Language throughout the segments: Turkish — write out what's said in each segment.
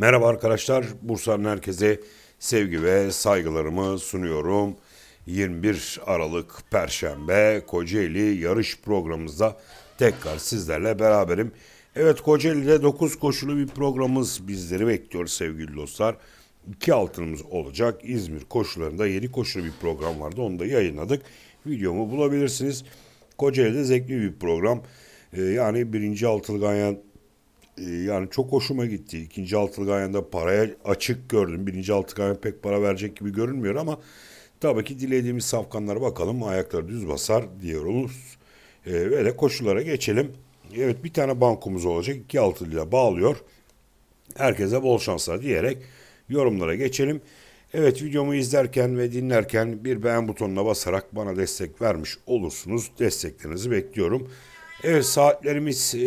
Merhaba arkadaşlar, Bursa'nın herkese sevgi ve saygılarımı sunuyorum. 21 Aralık Perşembe Kocaeli yarış programımızda tekrar sizlerle beraberim. Evet Kocaeli'de 9 koşulu bir programımız bizleri bekliyor sevgili dostlar. 2 altınımız olacak. İzmir koşularında 7 koşulu bir program vardı. Onu da yayınladık. Videomu bulabilirsiniz. Kocaeli'de zevkli bir program. Ee, yani birinci altılı ganyan ee, yani çok hoşuma gitti. İkinci Altılgaya'nda paraya açık gördüm. Birinci Altılgaya pek para verecek gibi görünmüyor ama tabii ki dilediğimiz safkanlara bakalım. Ayakları düz basar diyoruz. E, ve de koşulara geçelim. Evet bir tane bankumuz olacak. İki altılıyla bağlıyor. Herkese bol şanslar diyerek yorumlara geçelim. Evet videomu izlerken ve dinlerken bir beğen butonuna basarak bana destek vermiş olursunuz. Desteklerinizi bekliyorum. Evet saatlerimiz 10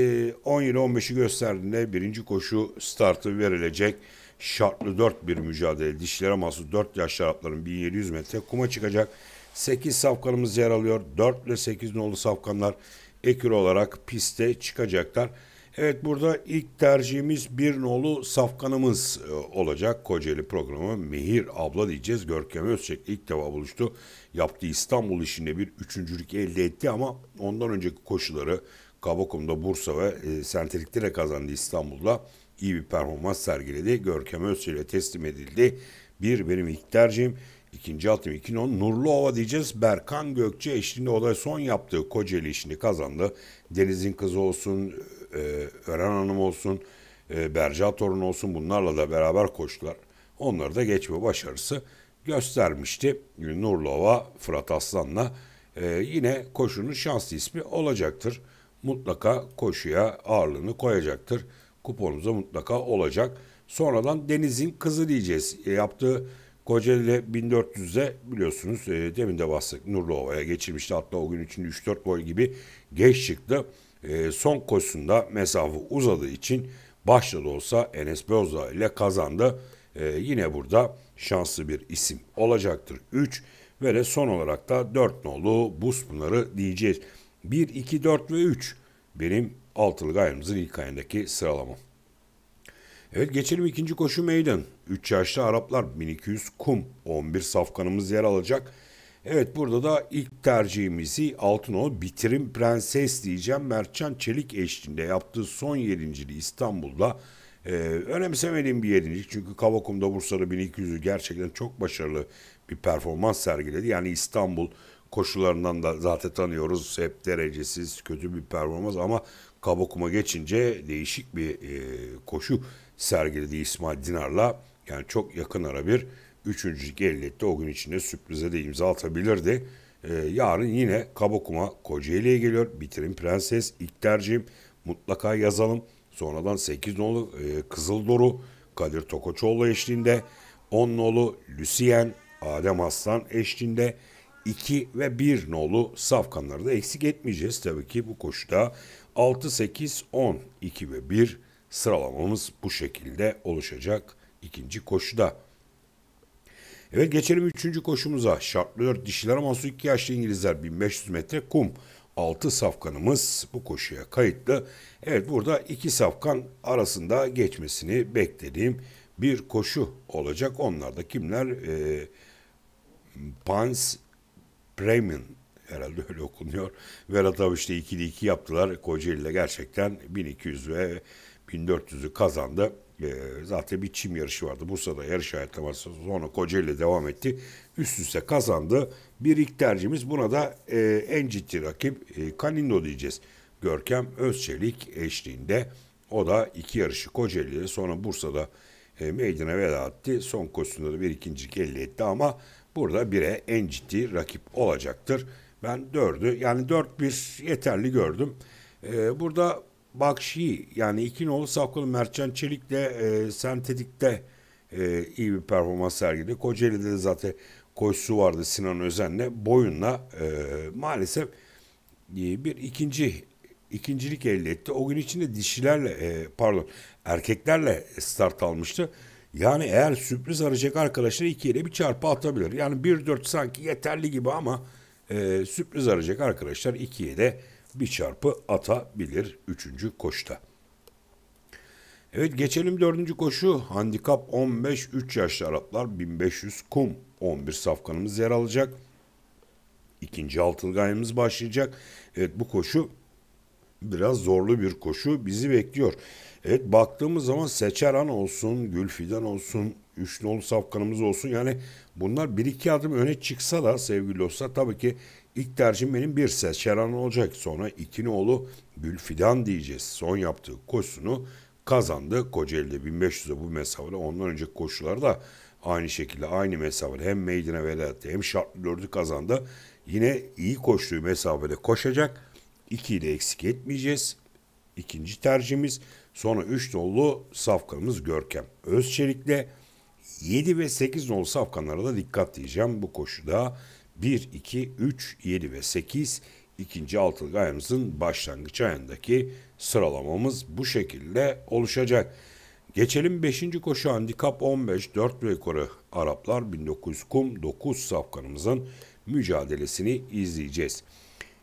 ile 15'i gösterdiğinde birinci koşu startı verilecek. Şartlı 4 bir mücadele. Dişlere masu 4 yaş şarapların 1700 metre kuma çıkacak. 8 safkanımız yer alıyor. 4 ile 8 nolu safkanlar ekür olarak piste çıkacaklar. Evet burada ilk tercihimiz bir nolu safkanımız e, olacak. Kocaeli programı Mehir abla diyeceğiz. Görkem Özçek ilk defa buluştu. Yaptığı İstanbul işinde bir üçüncülük elde etti ama ondan önceki koşuları Kabakum'da Bursa ve e, Sentelik'te de kazandı İstanbul'da. iyi bir performans sergiledi. Görkem Özçel ile teslim edildi. Bir benim ilk tercihim. İkinci atım nurlu Nurluova diyeceğiz. Berkan Gökçe eşliğinde olay son yaptığı Kocaeli işini kazandı. Deniz'in kızı olsun, e, Ören Hanım olsun, e, Berca Torun olsun bunlarla da beraber koştular. Onları da geçme başarısı göstermişti. Nurlova Fırat Aslan'la e, yine koşunun şanslı ismi olacaktır. Mutlaka koşuya ağırlığını koyacaktır. Kuponumuza mutlaka olacak. Sonradan Deniz'in kızı diyeceğiz. E, yaptığı Kocaeli 1400'de biliyorsunuz e, demin de bahsettik Nurluova'ya geçirmişti. Hatta o gün için 3-4 boy gibi geç çıktı e, son koşusunda mesafe uzadığı için başladı olsa Enes Bozda ile kazandı. E, yine burada şanslı bir isim olacaktır. 3 ve de son olarak da 4 nolu Buspınarı diyeceğiz. 1, 2, 4 ve 3 benim altılı gayemizin ilk ayındaki sıralamam. Evet geçelim ikinci koşu meydan. 3 yaşlı Araplar 1200 kum 11 safkanımız yer alacak. Evet burada da ilk tercihimizi Altınoluk Bitirim Prenses diyeceğim. Mertcan Çelik eşliğinde yaptığı son yerinciliği İstanbul'da e, önemsemediğim bir yedincilik. Çünkü Kavakum'da Bursa'da 1200'ü gerçekten çok başarılı bir performans sergiledi. Yani İstanbul koşullarından da zaten tanıyoruz. Hep derecesiz kötü bir performans ama Kabakum'a geçince değişik bir e, koşu sergiledi İsmail Dinar'la. Yani çok yakın ara bir Üçüncü gerilette o gün içinde sürprize de imza atabilirdi. Ee, yarın yine Kabokuma Kocaeli'ye geliyor. Bitirin Prenses ilk tercihim. Mutlaka yazalım. Sonradan 8 nolu e, Kızıldoru Kadir Tokoçoğlu eşliğinde. 10 nolu Lüsiyen Adem Aslan eşliğinde. 2 ve 1 nolu safkanları da eksik etmeyeceğiz tabii ki bu koşuda. 6, 8, 10, 2 ve 1 sıralamamız bu şekilde oluşacak ikinci koşuda. Evet geçelim üçüncü koşumuza. Şartlı dört dişiler ama su iki yaşlı İngilizler 1500 metre kum. Altı safkanımız bu koşuya kayıtlı. Evet burada iki safkan arasında geçmesini beklediğim bir koşu olacak. Onlar da kimler? Ee, Pans Bremen herhalde öyle okunuyor. Verat Aviş'te 2'li 2 yaptılar. Kocaeli'de gerçekten 1200 ve 1400'ü kazandı. Ee, zaten bir çim yarışı vardı. Bursa'da yarış ayaklanması sonra Kocaeli devam etti. Üst üste kazandı. Bir ilk tercihimiz buna da e, en ciddi rakip e, Kanindo diyeceğiz. Görkem Özçelik eşliğinde. O da iki yarışı Kocaeli'de sonra Bursa'da e, meydana veda etti. Son koşusunda da bir ikincilik elde etti ama burada bire en ciddi rakip olacaktır. Ben dördü yani dört bir yeterli gördüm. E, burada Bakşi yani iki nolu Sakul Mertcan Çelik de e, sentetikte e, iyi bir performans sergiledi. Kocaeli'de de zaten koşusu vardı Sinan Özen'le. Boyunla e, maalesef e, bir ikinci ikincilik elde etti. O gün içinde dişilerle e, pardon erkeklerle start almıştı. Yani eğer sürpriz arayacak arkadaşlar ikiyle bir çarpı atabilir. Yani 1-4 sanki yeterli gibi ama e, sürpriz arayacak arkadaşlar ikiye de bir çarpı atabilir üçüncü koşta. Evet geçelim dördüncü koşu. Handikap 15, 3 yaşlı Araplar 1500 kum. 11 safkanımız yer alacak. İkinci altıl başlayacak. Evet bu koşu biraz zorlu bir koşu bizi bekliyor. Evet baktığımız zaman Seçeran olsun, Gülfidan olsun, Üçlü Safkanımız olsun yani bunlar bir iki adım öne çıksa da sevgili olsa tabii ki İlk tercihim benim bir ses Şeran olacak. Sonra ikini İkinoğlu Gülfidan diyeceğiz. Son yaptığı koşusunu kazandı. Kocaeli'de 1500'e bu mesafede ondan önceki da aynı şekilde aynı mesafede hem Meydine Velayet'te hem şartlı dördü kazandı. Yine iyi koştuğu mesafede koşacak. 2'yi de eksik etmeyeceğiz. İkinci tercihimiz. Sonra 3 nolu safkanımız Görkem. Özçelik'le 7 ve 8 nolu safkanlara da dikkat diyeceğim bu koşuda. 1, 2, 3, 7 ve 8 ikinci altılı ayımızın başlangıç ayındaki sıralamamız bu şekilde oluşacak. Geçelim 5. koşu handikap 15 4 ve yukarı Araplar 1900 kum 9 safkanımızın mücadelesini izleyeceğiz.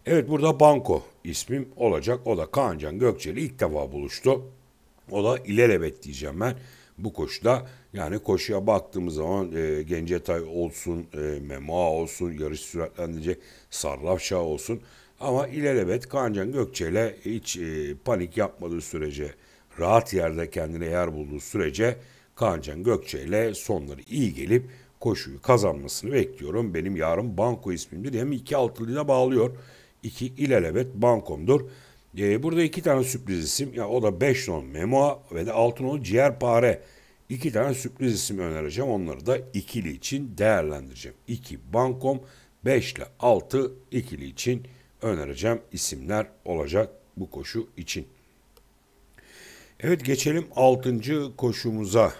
Evet burada Banko ismim olacak. O da Kaan Can Gökçeli ilk defa buluştu. O da ilelebet diyeceğim ben. Bu koşuda yani koşuya baktığımız zaman e, Gencetay olsun, e, Mema olsun, yarış süratlendirecek Sarrafşah olsun. Ama ilelebet Kancan Gökçe ile hiç e, panik yapmadığı sürece, rahat yerde kendine yer bulduğu sürece Kancan Gökçe ile sonları iyi gelip koşuyu kazanmasını bekliyorum. Benim yarın Banko ismimdir. Hem iki altılıyla bağlıyor. İki ilelebet Bankom'dur. E, burada iki tane sürpriz isim. Ya o da 5 non Memoa ve de 6 non Ciğerpare. İki tane sürpriz isim önereceğim. Onları da ikili için değerlendireceğim. 2 Bankom 5 ile 6 ikili için önereceğim isimler olacak bu koşu için. Evet geçelim 6. koşumuza.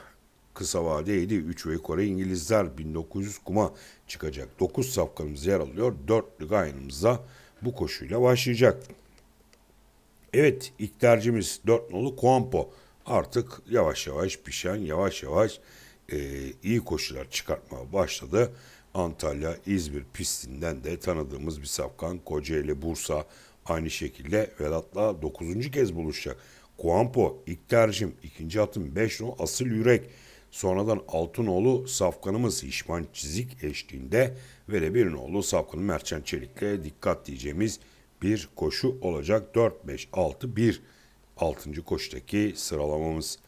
Kısa vadeydi. 3 ve Kore İngilizler 1900 kuma çıkacak. 9 safkamız yer alıyor. Dörtlük aynımızda bu koşuyla başlayacak. Evet iktidarcımız dört nolu Kuampo artık yavaş yavaş pişen yavaş yavaş e, iyi koşular çıkartmaya başladı. Antalya, İzmir pistinden de tanıdığımız bir safkan Kocaeli, Bursa aynı şekilde Vedat'la dokuzuncu kez buluşacak. Kuampo, İktercim, ikinci atım beş nolu Asıl Yürek, sonradan altı nolu safkanımız Hişman Çizik eşliğinde ve de bir nolu safkanı Mertcan Çelik'le dikkat diyeceğimiz bir koşu olacak. 4, 5, 6, 1. 6. koştaki sıralamamız.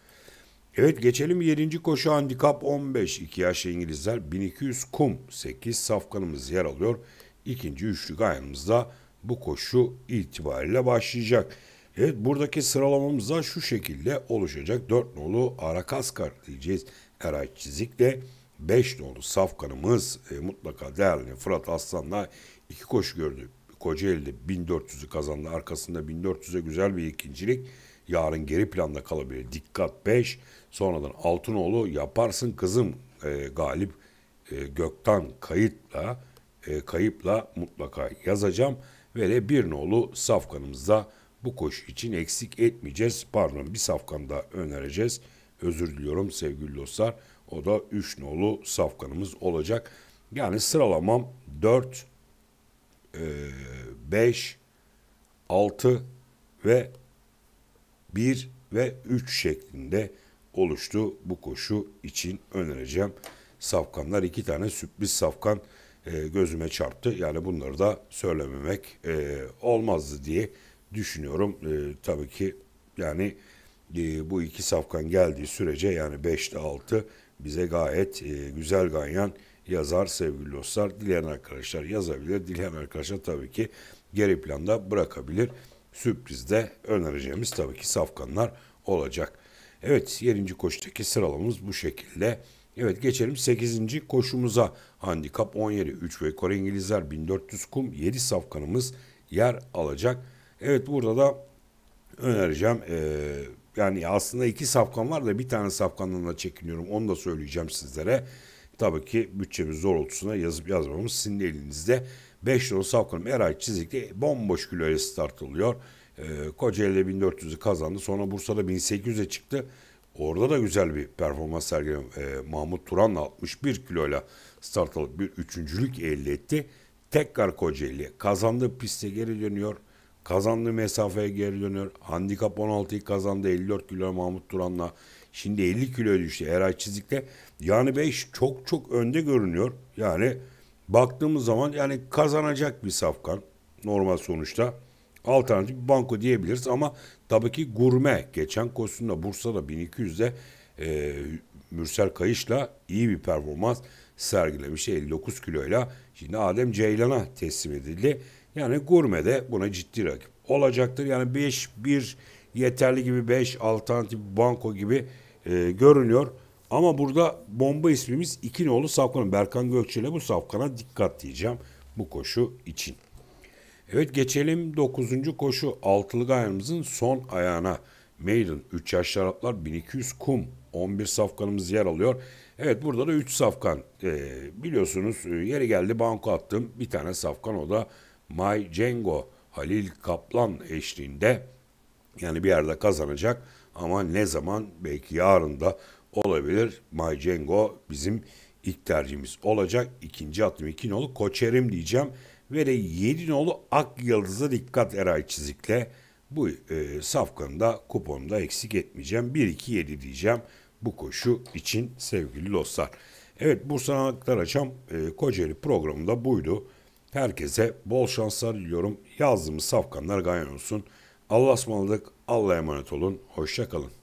Evet geçelim 7. koşu handikap 15. 2 yaş İngilizler 1200 kum 8 safkanımız yer alıyor. İkinci üçlük ayağımızda bu koşu itibariyle başlayacak. Evet buradaki sıralamamız da şu şekilde oluşacak. 4 nolu Arakaskar diyeceğiz. Eray Çizik'le 5 nolu safkanımız e, mutlaka değerli Fırat Aslan'la iki koşu gördü. Kocaeli'de 1400'ü kazandı. Arkasında 1400'e güzel bir ikincilik. Yarın geri planda kalabilir. Dikkat 5. Sonradan Altınoğlu yaparsın kızım e, galip e, Göktan kayıtla e, kayıpla mutlaka yazacağım. Ve de bir nolu safkanımızda bu koşu için eksik etmeyeceğiz. Pardon bir safkan daha önereceğiz. Özür diliyorum sevgili dostlar. O da 3 nolu safkanımız olacak. Yani sıralamam 4, 5, ee, 6 ve 1 ve 3 şeklinde oluştu. Bu koşu için önereceğim safkanlar. iki tane sürpriz safkan e, gözüme çarptı. Yani bunları da söylememek e, olmazdı diye düşünüyorum. E, tabii ki yani bu iki safkan geldiği sürece yani 5'te 6 bize gayet güzel ganyan yazar sevgili dostlar. Dileyen arkadaşlar yazabilir. Dileyen arkadaşlar tabii ki geri planda bırakabilir. Sürprizde önereceğimiz tabii ki safkanlar olacak. Evet 7. koştaki sıralamamız bu şekilde. Evet geçelim 8. koşumuza. Handikap 17. 3 ve Kore İngilizler 1400 kum 7 safkanımız yer alacak. Evet burada da önereceğim. Ee, yani aslında iki safkan var da bir tane safkandan çekiniyorum. Onu da söyleyeceğim sizlere. Tabii ki bütçemiz doğrultusuna yazıp yazmamız sizin elinizde. 5 dolu Savkan'ın Eray çizikli bomboş kiloya startılıyor. E, ee, Kocaeli'de 1400'ü kazandı. Sonra Bursa'da 1800'e çıktı. Orada da güzel bir performans sergilen e, ee, Mahmut Turan'la 61 kiloyla start alıp bir üçüncülük elde etti. Tekrar Kocaeli kazandığı piste geri dönüyor. Kazandığı mesafeye geri dönüyor. Handikap 16'yı kazandı 54 kilo Mahmut Turan'la. Şimdi 50 kilo düştü Eray Çizik'le. Yani 5 çok çok önde görünüyor. Yani baktığımız zaman yani kazanacak bir safkan normal sonuçta. Alternatif bir banko diyebiliriz ama tabii ki gurme. Geçen koşusunda Bursa'da 1200'de e, Mürsel Kayış'la iyi bir performans sergilemiş 59 kiloyla. Şimdi Adem Ceylan'a teslim edildi. Yani gurme de buna ciddi rakip olacaktır. Yani 5-1 yeterli gibi 5 alternatif banko gibi e, görünüyor. Ama burada bomba ismimiz İkinoğlu Safkan. Berkan Gökçe bu savkana dikkat diyeceğim bu koşu için. Evet geçelim 9. koşu altılı gayanımızın son ayağına. Maiden 3 yaş şaraplar 1200 kum 11 safkanımız yer alıyor. Evet burada da 3 safkan ee, biliyorsunuz e, yeri geldi banko attım bir tane safkan o da My Cengo Halil Kaplan eşliğinde yani bir yerde kazanacak ama ne zaman belki yarın da olabilir. May Cengo bizim ilk tercihimiz olacak. İkinci atım iki nolu Koçerim diyeceğim. Ve de yedi nolu Ak Yıldız'a dikkat Eray Çizik'le. Bu e, safkanı da kuponda eksik etmeyeceğim. 1-2-7 diyeceğim bu koşu için sevgili dostlar. Evet Bursa Anaklar Açam e, Kocaeli programında buydu. Herkese bol şanslar diliyorum. Yazdığımız safkanlar gayen olsun. Allah'a ısmarladık. Allah'a emanet olun. Hoşçakalın.